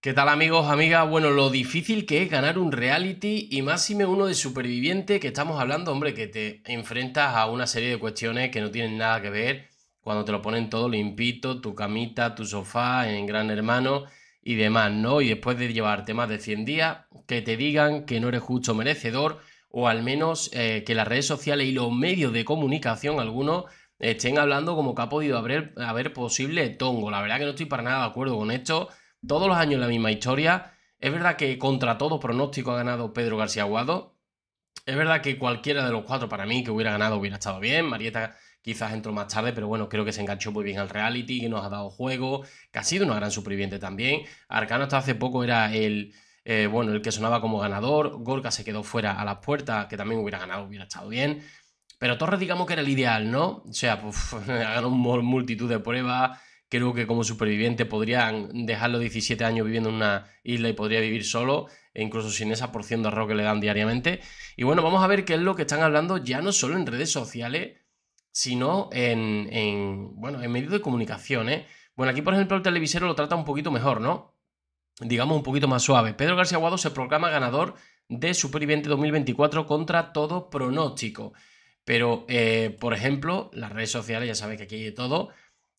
¿Qué tal amigos, amigas? Bueno, lo difícil que es ganar un reality y máxime uno de superviviente que estamos hablando, hombre, que te enfrentas a una serie de cuestiones que no tienen nada que ver cuando te lo ponen todo limpito, tu camita, tu sofá, en Gran Hermano y demás, ¿no? Y después de llevarte más de 100 días, que te digan que no eres justo merecedor o al menos eh, que las redes sociales y los medios de comunicación algunos estén hablando como que ha podido haber, haber posible tongo. La verdad que no estoy para nada de acuerdo con esto todos los años la misma historia. Es verdad que contra todo pronóstico ha ganado Pedro García Aguado. Es verdad que cualquiera de los cuatro para mí que hubiera ganado hubiera estado bien. Marieta quizás entró más tarde, pero bueno, creo que se enganchó muy bien al reality, que nos ha dado juego, que ha sido una gran superviviente también. Arcano hasta hace poco era el, eh, bueno, el que sonaba como ganador. Gorka se quedó fuera a las puertas, que también hubiera ganado, hubiera estado bien. Pero Torres digamos que era el ideal, ¿no? O sea, pues, ha ganado multitud de pruebas, creo que como superviviente podrían dejarlo 17 años viviendo en una isla y podría vivir solo, e incluso sin esa porción de arroz que le dan diariamente. Y bueno, vamos a ver qué es lo que están hablando ya no solo en redes sociales, sino en, bueno, en medios de comunicación. ¿eh? Bueno, aquí por ejemplo el televisero lo trata un poquito mejor, ¿no? Digamos un poquito más suave. Pedro García Aguado se proclama ganador de Superviviente 2024 contra todo pronóstico. Pero, eh, por ejemplo, las redes sociales, ya sabéis que aquí hay de todo,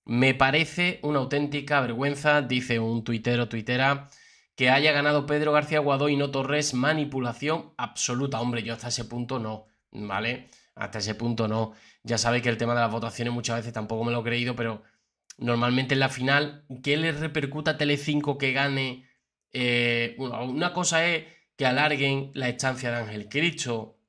me parece una auténtica vergüenza, dice un tuitero tuitera, que haya ganado Pedro García Guadó y no Torres, manipulación absoluta. Hombre, yo hasta ese punto no, ¿vale? Hasta ese punto no. Ya sabe que el tema de las votaciones muchas veces tampoco me lo he creído, pero normalmente en la final, ¿qué le repercuta a Telecinco que gane? Eh, una cosa es que alarguen la estancia de Ángel Cristo,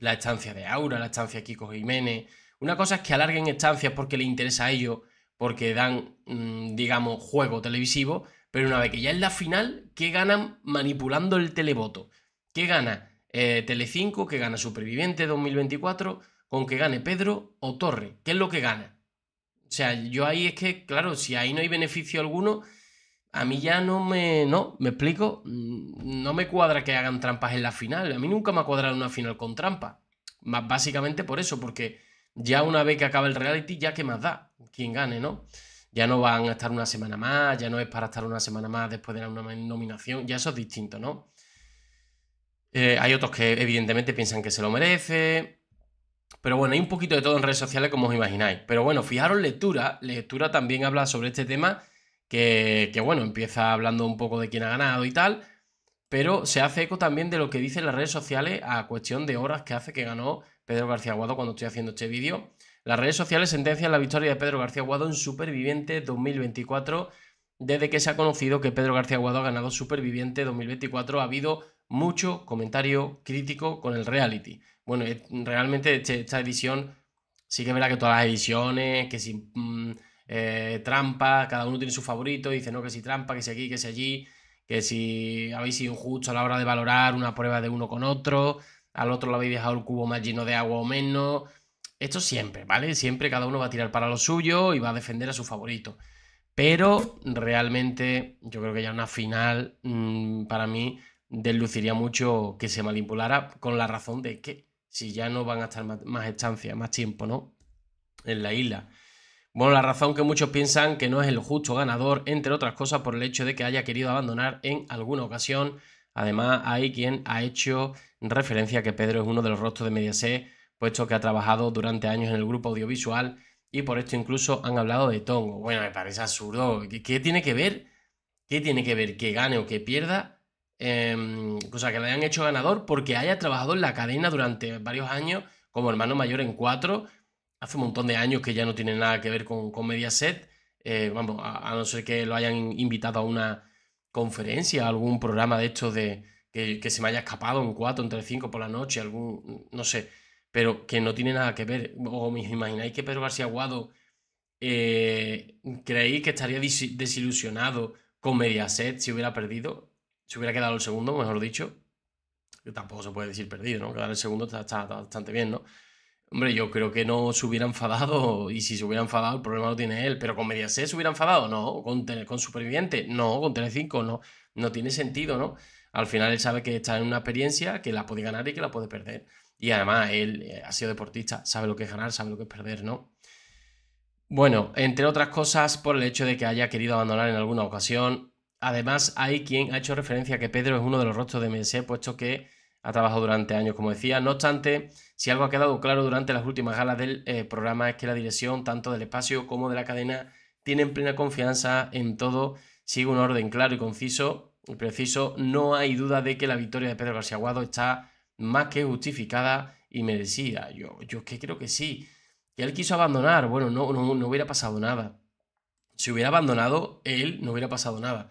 la estancia de Aura, la estancia de Kiko Jiménez. Una cosa es que alarguen estancias porque le interesa a ellos porque dan, mm, digamos, juego televisivo, pero una vez que ya es la final, ¿qué ganan manipulando el televoto? ¿Qué gana tele eh, Telecinco? ¿Qué gana Superviviente 2024? ¿Con que gane Pedro o Torre? ¿Qué es lo que gana? O sea, yo ahí es que, claro, si ahí no hay beneficio alguno, a mí ya no me... No, me explico, mm, no me cuadra que hagan trampas en la final. A mí nunca me ha cuadrado una final con trampa. Más básicamente por eso, porque ya una vez que acaba el reality, ya que más da quien gane, ¿no? Ya no van a estar una semana más, ya no es para estar una semana más después de una nominación, ya eso es distinto, ¿no? Eh, hay otros que evidentemente piensan que se lo merece. Pero bueno, hay un poquito de todo en redes sociales como os imagináis. Pero bueno, fijaros, lectura. Lectura también habla sobre este tema que, que bueno, empieza hablando un poco de quién ha ganado y tal. Pero se hace eco también de lo que dicen las redes sociales a cuestión de horas que hace que ganó Pedro García Aguado cuando estoy haciendo este vídeo. Las redes sociales sentencian la victoria de Pedro García Aguado en Superviviente 2024. Desde que se ha conocido que Pedro García Guado ha ganado Superviviente 2024, ha habido mucho comentario crítico con el reality. Bueno, eh, realmente este, esta edición sí que verá que todas las ediciones, que si mm, eh, trampa, cada uno tiene su favorito, dice no, que si trampa, que si aquí, que si allí, que si habéis sido injusto a la hora de valorar una prueba de uno con otro, al otro lo habéis dejado el cubo más lleno de agua o menos. Esto siempre, ¿vale? Siempre cada uno va a tirar para lo suyo y va a defender a su favorito. Pero realmente yo creo que ya una final mm, para mí desluciría mucho que se manipulara con la razón de que si ya no van a estar más, más estancias, más tiempo, ¿no? En la isla. Bueno, la razón que muchos piensan que no es el justo ganador, entre otras cosas por el hecho de que haya querido abandonar en alguna ocasión Además, hay quien ha hecho referencia a que Pedro es uno de los rostros de Mediaset, puesto que ha trabajado durante años en el grupo audiovisual y por esto incluso han hablado de Tongo. Bueno, me parece absurdo. ¿Qué, tiene que ver? ¿Qué tiene que ver que gane o que pierda? Em, cosa que lo hayan hecho ganador porque haya trabajado en la cadena durante varios años como hermano mayor en cuatro. Hace un montón de años que ya no tiene nada que ver con, Mediaset. Eh, vamos, a, no ser que lo hayan invitado a una conferencia, algún programa de estos de que, se me haya escapado en 4, entre 5 por la noche, algún, no sé, pero que no tiene nada que ver. ¿O me imagináis que Pedro García Guado eh, creéis que estaría desilusionado con Mediaset si hubiera perdido? Si hubiera quedado el segundo, mejor dicho. Que tampoco se puede decir perdido, ¿no? Quedar el segundo está bastante bien, ¿no? Hombre, yo creo que no se hubiera enfadado, y si se hubiera enfadado, el problema lo tiene él. Pero con Mediaset se hubiera enfadado, no. Con, con Superviviente, no. Con Telecinco, no. No tiene sentido, ¿no? Al final él sabe que está en una experiencia, que la puede ganar y que la puede perder. Y además él eh, ha sido deportista, sabe lo que es ganar, sabe lo que es perder, ¿no? Bueno, entre otras cosas, por el hecho de que haya querido abandonar en alguna ocasión. Además, hay quien ha hecho referencia a que Pedro es uno de los rostros de Mediaset, puesto que ha trabajado durante años, como decía. No obstante, si algo ha quedado claro durante las últimas galas del eh, programa es que la dirección, tanto del espacio como de la cadena, tienen plena confianza en todo, sigue un orden claro y conciso y preciso. No hay duda de que la victoria de Pedro García Aguado está más que justificada y merecida. Yo, yo creo que sí. ¿Y él quiso abandonar, bueno, no, no, no hubiera pasado nada. Si hubiera abandonado, él no hubiera pasado nada.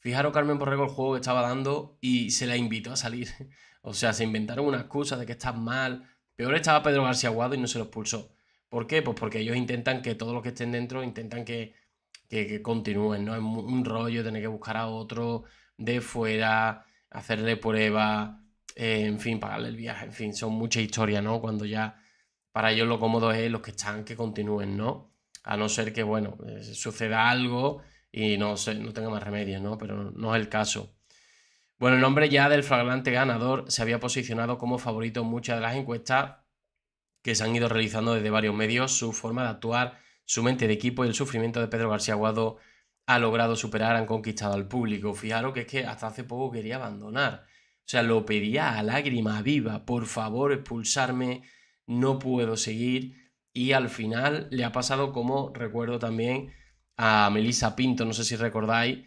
Fijaros Carmen Porrego el juego que estaba dando y se la invitó a salir. O sea, se inventaron una excusa de que estás mal. Peor estaba Pedro García Aguado y no se lo expulsó. ¿Por qué? Pues porque ellos intentan que todos los que estén dentro intentan que, que, continúen, ¿no? Es un rollo tener que buscar a otro de fuera, hacerle prueba, eh, en fin, pagarle el viaje, en fin, son muchas historias, ¿no? Cuando ya para ellos lo cómodo es los que están que continúen, ¿no? A no ser que, bueno, eh, suceda algo y no, sé, no tenga más remedio, ¿no? Pero no es el caso. Bueno, el nombre ya del flagrante ganador se había posicionado como favorito en muchas de las encuestas que se han ido realizando desde varios medios. Su forma de actuar, su mente de equipo y el sufrimiento de Pedro García Aguado ha logrado superar, han conquistado al público. Fijaros que es que hasta hace poco quería abandonar. O sea, lo pedía a lágrima viva, por favor, expulsarme, no puedo seguir. Y al final le ha pasado como recuerdo también a Melissa Pinto, no sé si recordáis.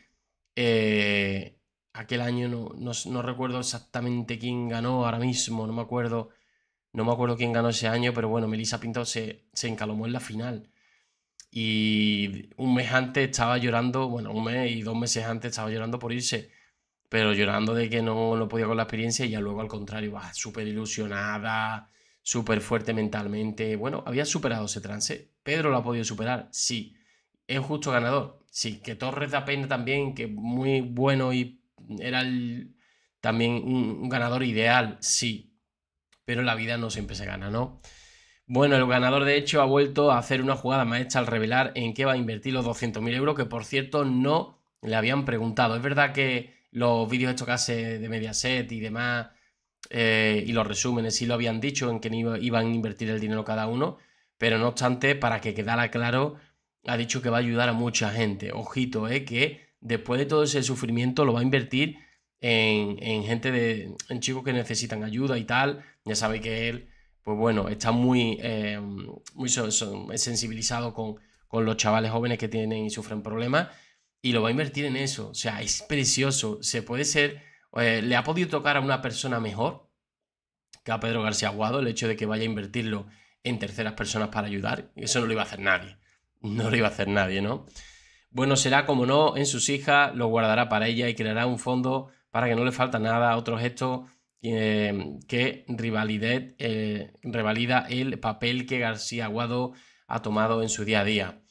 Eh, aquel año no, recuerdo exactamente quién ganó ahora mismo, no me acuerdo. No me acuerdo quién ganó ese año, pero bueno, Melissa Pinto se, se encalomó en la final. Y un mes antes estaba llorando, bueno, un mes y dos meses antes estaba llorando por irse, pero llorando de que no lo podía con la experiencia y ya luego al contrario, va súper ilusionada, súper fuerte mentalmente. Bueno, había superado ese trance. Pedro lo ha podido superar, sí es justo ganador. Sí, que Torres da pena también, que muy bueno y era también un, ganador ideal, sí. Pero la vida no siempre se gana, ¿no? Bueno, el ganador de hecho ha vuelto a hacer una jugada maestra al revelar en qué va a invertir los 200.000 euros, que por cierto no le habían preguntado. Es verdad que los vídeos estos que hace de Mediaset y demás, eh, y los resúmenes, sí lo habían dicho en que iban a invertir el dinero cada uno, pero no obstante, para que quedara claro ha dicho que va a ayudar a mucha gente. Ojito, eh, que después de todo ese sufrimiento lo va a invertir en, gente de. en chicos que necesitan ayuda y tal. Ya sabéis que él, pues bueno, está muy, eh, muy sensibilizado con, con los chavales jóvenes que tienen y sufren problemas. Y lo va a invertir en eso. O sea, es precioso. Se puede ser. Eh, le ha podido tocar a una persona mejor que a Pedro García Aguado el hecho de que vaya a invertirlo en terceras personas para ayudar. Eso no lo iba a hacer nadie. No lo iba a hacer nadie, ¿no? Bueno será, como no, en sus hijas, lo guardará para ella y creará un fondo para que no le falta nada, otro gesto que rivalidad, eh, revalida el papel que García Aguado ha tomado en su día a día.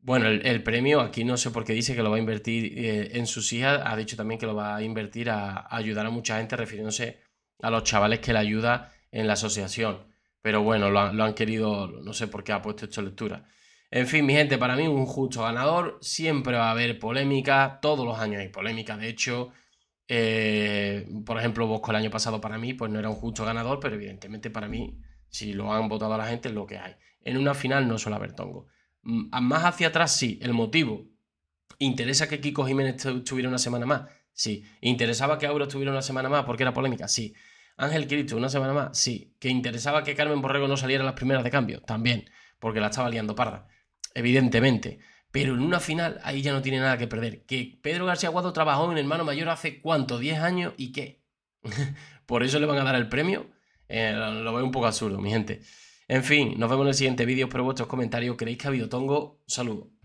Bueno, el, premio aquí no sé por qué dice que lo va a invertir eh, en sus hijas, ha dicho también que lo va a invertir a, ayudar a mucha gente, refiriéndose a los chavales que le ayuda en la asociación. Pero bueno, lo, han, querido, no sé por qué ha puesto esta lectura. En fin, mi gente, para mí un justo ganador. Siempre va a haber polémica. Todos los años hay polémica, de hecho. Eh, por ejemplo, Bosco el año pasado para mí, pues no era un justo ganador, pero evidentemente para mí, si lo han votado a la gente, es lo que hay. En una final no suele haber tongo. Mm, más hacia atrás sí, el motivo. ¿Interesa que Kiko Jiménez estuviera una semana más? Sí. ¿Interesaba que Aura estuviera una semana más porque era polémica? Sí. Ángel Cristo, una semana más, sí. ¿Que interesaba que Carmen Borrego no saliera a las primeras de cambio? También, porque la estaba liando parda evidentemente. Pero en una final ahí ya no tiene nada que perder. Que Pedro García Guado trabajó en hermano mayor hace cuánto, 10 años y qué. Por eso le van a dar el premio. Eh, lo veo un poco absurdo, mi gente. En fin, nos vemos en el siguiente vídeo. Espero vuestros comentarios. ¿Creéis que ha habido tongo? Saludos.